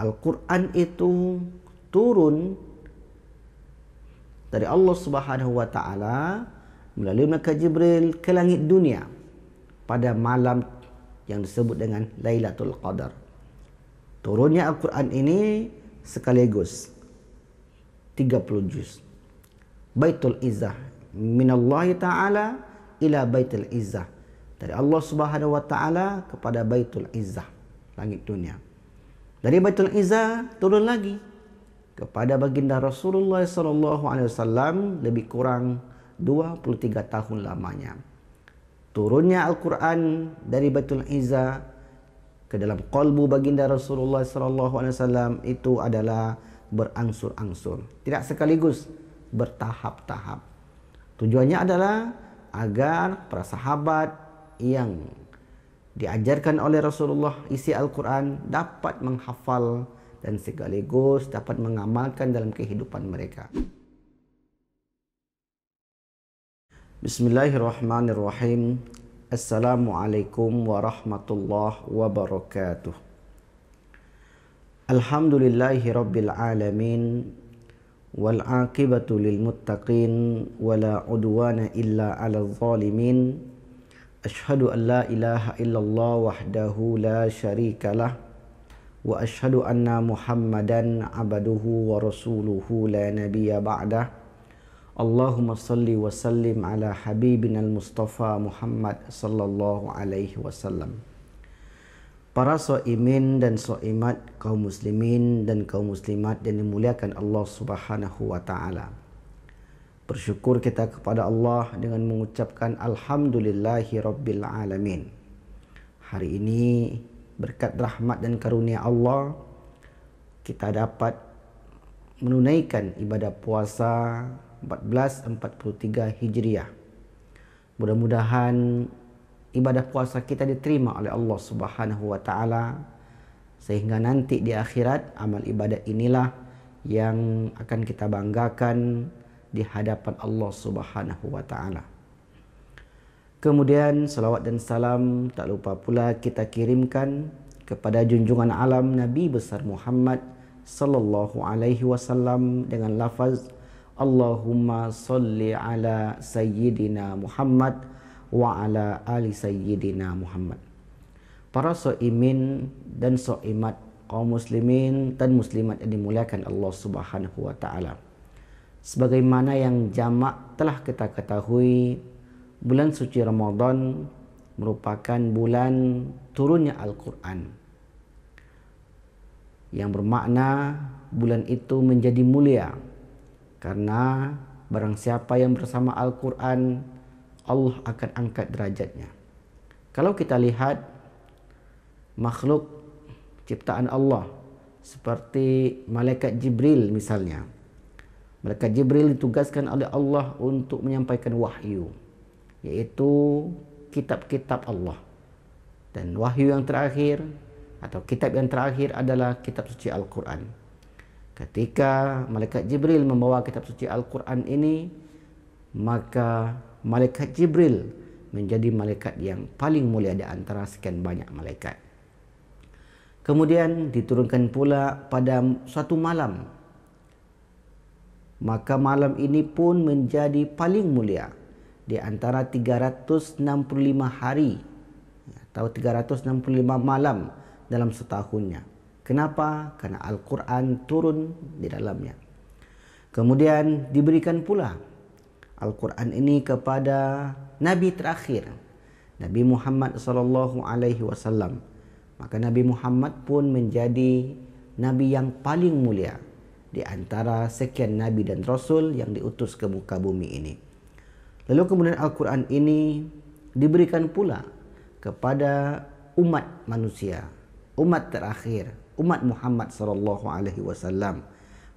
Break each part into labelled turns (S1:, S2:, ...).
S1: Al-Quran itu turun dari Allah Subhanahu wa taala melalui malaikat Jibril ke langit dunia pada malam yang disebut dengan Lailatul Qadar. Turunnya Al-Quran ini sekaligus 30 juz. Baitul Izzah minallahi taala ila Baitul Izzah dari Allah Subhanahu wa taala kepada Baitul Izzah langit dunia. Dari Baitul Iza turun lagi kepada baginda Rasulullah SAW lebih kurang 23 tahun lamanya. Turunnya Al-Quran dari Baitul Iza ke dalam kolbu baginda Rasulullah SAW itu adalah berangsur-angsur. Tidak sekaligus, bertahap-tahap. Tujuannya adalah agar para sahabat yang diajarkan oleh Rasulullah isi Al-Quran dapat menghafal dan sekaligus dapat mengamalkan dalam kehidupan mereka. Bismillahirrahmanirrahim. Assalamualaikum warahmatullahi wabarakatuh. Alhamdulillahi rabbil alamin wal aqibatu lil muttaqin wala udwana illa 'alal zalimin. Ashadu an la ilaha illallah wahdahu la syarikalah Wa ashadu anna muhammadan abaduhu wa la nabiya ba'dah Allahumma salli wa sallim ala habibin al-mustafa muhammad sallallahu alaihi wasallam Para so'imin dan so'imat kaum muslimin dan kaum muslimat Dan dimuliakan Allah subhanahu wa ta'ala Bersyukur kita kepada Allah dengan mengucapkan Alhamdulillahi Rabbil Alamin. Hari ini berkat rahmat dan karunia Allah kita dapat menunaikan ibadah puasa 1443 Hijriah. Mudah-mudahan ibadah puasa kita diterima oleh Allah Subhanahu wa taala sehingga nanti di akhirat amal ibadah inilah yang akan kita banggakan di hadapan Allah Subhanahu wa taala. Kemudian salawat dan salam tak lupa pula kita kirimkan kepada junjungan alam Nabi besar Muhammad sallallahu alaihi wasallam dengan lafaz Allahumma salli ala sayyidina Muhammad wa ala ali sayyidina Muhammad. Para soimin dan soimat kaum muslimin dan muslimat yang dimuliakan Allah Subhanahu wa taala sebagaimana yang jamak telah kita ketahui bulan suci Ramadan merupakan bulan turunnya Al-Qur'an yang bermakna bulan itu menjadi mulia karena barang siapa yang bersama Al-Qur'an Allah akan angkat derajatnya kalau kita lihat makhluk ciptaan Allah seperti malaikat Jibril misalnya mereka Jibril ditugaskan oleh Allah untuk menyampaikan wahyu, yaitu kitab-kitab Allah. Dan wahyu yang terakhir atau kitab yang terakhir adalah kitab suci Al-Quran. Ketika malaikat Jibril membawa kitab suci Al-Quran ini, maka malaikat Jibril menjadi malaikat yang paling mulia di antara sekian banyak malaikat. Kemudian diturunkan pula pada suatu malam maka malam ini pun menjadi paling mulia di antara 365 hari atau 365 malam dalam setahunnya. Kenapa? Karena Al-Quran turun di dalamnya. Kemudian diberikan pula Al-Quran ini kepada Nabi terakhir, Nabi Muhammad sallallahu alaihi wasallam. Maka Nabi Muhammad pun menjadi nabi yang paling mulia di antara sekian Nabi dan Rasul yang diutus ke muka bumi ini. Lalu kemudian Al-Quran ini diberikan pula kepada umat manusia, umat terakhir, umat Muhammad sallallahu alaihi wasallam.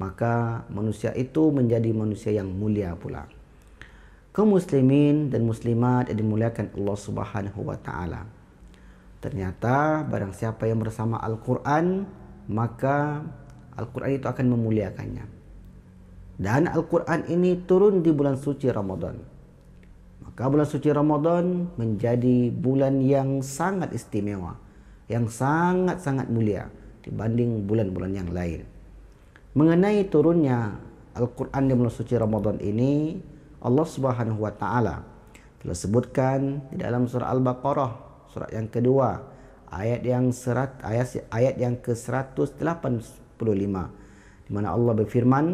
S1: Maka manusia itu menjadi manusia yang mulia pula. Kaum muslimin dan muslimat yang dimuliakan Allah Subhanahu wa taala. Ternyata barang siapa yang bersama Al-Quran maka Al-Quran itu akan memuliakannya. Dan Al-Quran ini turun di bulan suci Ramadan. Maka bulan suci Ramadan menjadi bulan yang sangat istimewa. Yang sangat-sangat mulia dibanding bulan-bulan yang lain. Mengenai turunnya Al-Quran di bulan suci Ramadan ini, Allah Subhanahu Wa Taala telah sebutkan di dalam surah Al-Baqarah surat yang kedua ayat yang serat ayat ayat yang ke dimana di mana Allah berfirman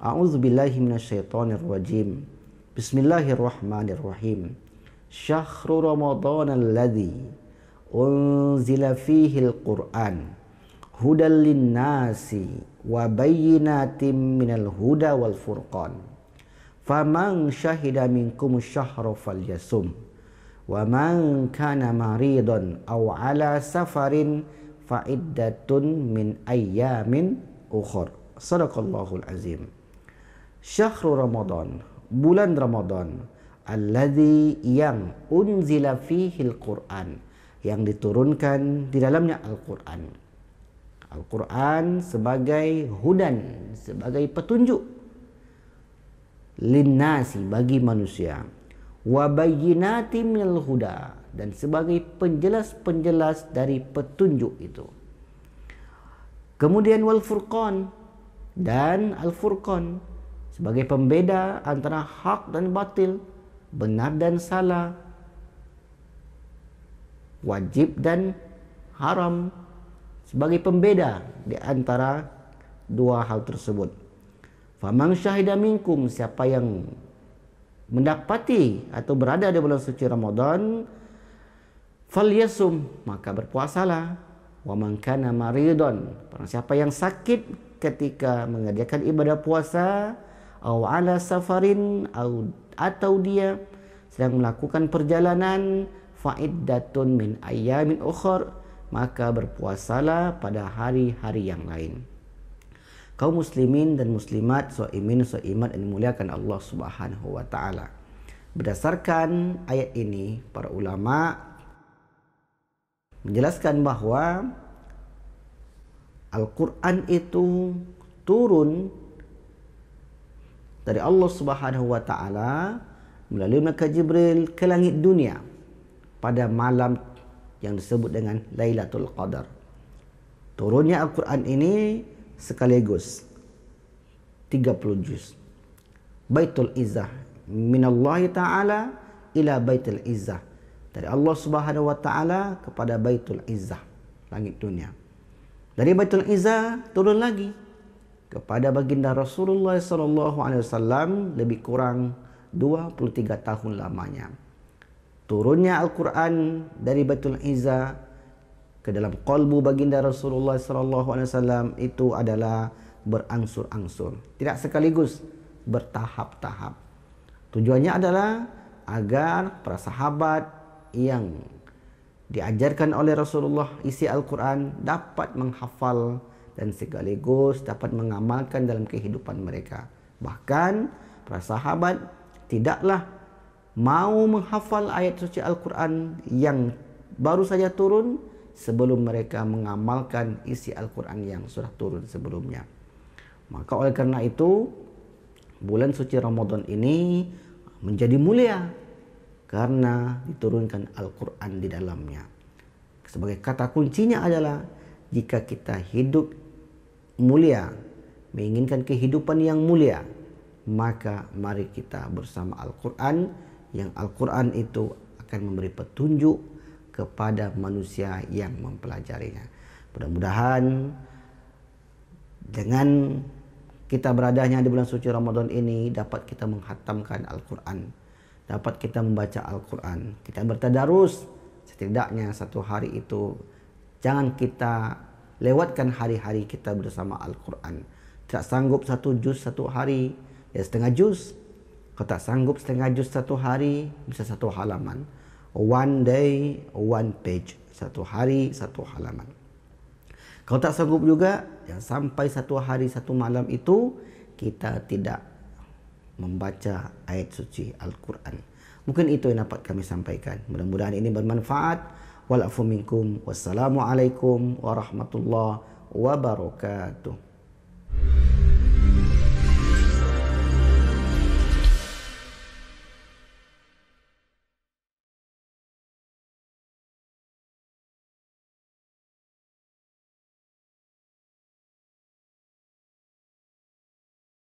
S1: A'udzubillahi minasyaitonirrajim Bismillahirrahmanirrahim Syahrul Ramadan alladzi unzila fihi al-Qur'an hudal linnasi wa bayyinatin minal huda wal furqan faman syahida minkum syahra falyasum wa man kana maridan aw ala safarin fa'iddatun min ayyamin ukhur sadaqallahul azim syahrul ramadan bulan ramadan alladzi yang unzila fihil quran yang diturunkan di dalamnya Al-Qur'an Al-Qur'an sebagai hudan sebagai petunjuk linnasi bagi manusia wa bayyinatin minal huda dan sebagai penjelas-penjelas dari petunjuk itu. Kemudian wal furqan dan al furqan sebagai pembeda antara hak dan batil, benar dan salah, wajib dan haram sebagai pembeda di antara dua hal tersebut. Faman syahida minkum siapa yang mendapati atau berada di bulan suci Ramadan falyasum maka berpuasalah wa man kana maridon barang siapa yang sakit ketika mengerjakan ibadah puasa au ala safarin au atau dia sedang melakukan perjalanan faiddatun min ayamin ukhor maka berpuasalah pada hari-hari yang lain kaum muslimin dan muslimat soimin soimat dan dimuliakan Allah subhanahu wa ta'ala berdasarkan ayat ini para ulama menjelaskan bahwa Al-Quran itu turun dari Allah Subhanahu wa taala melalui malaikat Jibril ke langit dunia pada malam yang disebut dengan Lailatul Qadar. Turunnya Al-Quran ini sekaligus 30 juz. Baitul Izzah minallahi ta'ala ila Baitul Izzah dari Allah Subhanahu wa taala kepada Baitul Izzah, langit dunia. Dari Baitul Izzah turun lagi kepada baginda Rasulullah sallallahu alaihi wasallam lebih kurang 23 tahun lamanya. Turunnya Al-Quran dari Baitul Izzah ke dalam kolbu baginda Rasulullah sallallahu alaihi wasallam itu adalah berangsur-angsur, tidak sekaligus, bertahap-tahap. Tujuannya adalah agar para sahabat yang diajarkan oleh Rasulullah isi Al-Quran dapat menghafal dan sekaligus dapat mengamalkan dalam kehidupan mereka. Bahkan para sahabat tidaklah mau menghafal ayat suci Al-Quran yang baru saja turun sebelum mereka mengamalkan isi Al-Quran yang sudah turun sebelumnya. Maka oleh karena itu bulan suci Ramadan ini menjadi mulia karena diturunkan Al-Quran di dalamnya. Sebagai kata kuncinya adalah jika kita hidup mulia, menginginkan kehidupan yang mulia, maka mari kita bersama Al-Quran, yang Al-Quran itu akan memberi petunjuk kepada manusia yang mempelajarinya. Mudah-mudahan dengan kita beradanya di bulan suci Ramadan ini dapat kita menghatamkan Al-Quran dapat kita membaca Al-Quran. Kita bertadarus setidaknya satu hari itu. Jangan kita lewatkan hari-hari kita bersama Al-Quran. Tidak sanggup satu juz satu hari, ya setengah juz. Kalau tak sanggup setengah juz satu hari, bisa satu halaman. One day, one page. Satu hari, satu halaman. Kalau tak sanggup juga, ya sampai satu hari, satu malam itu, kita tidak membaca ayat suci Al-Quran. Mungkin itu yang dapat kami sampaikan. Mudah-mudahan ini bermanfaat. Walafu Wassalamualaikum warahmatullahi wabarakatuh.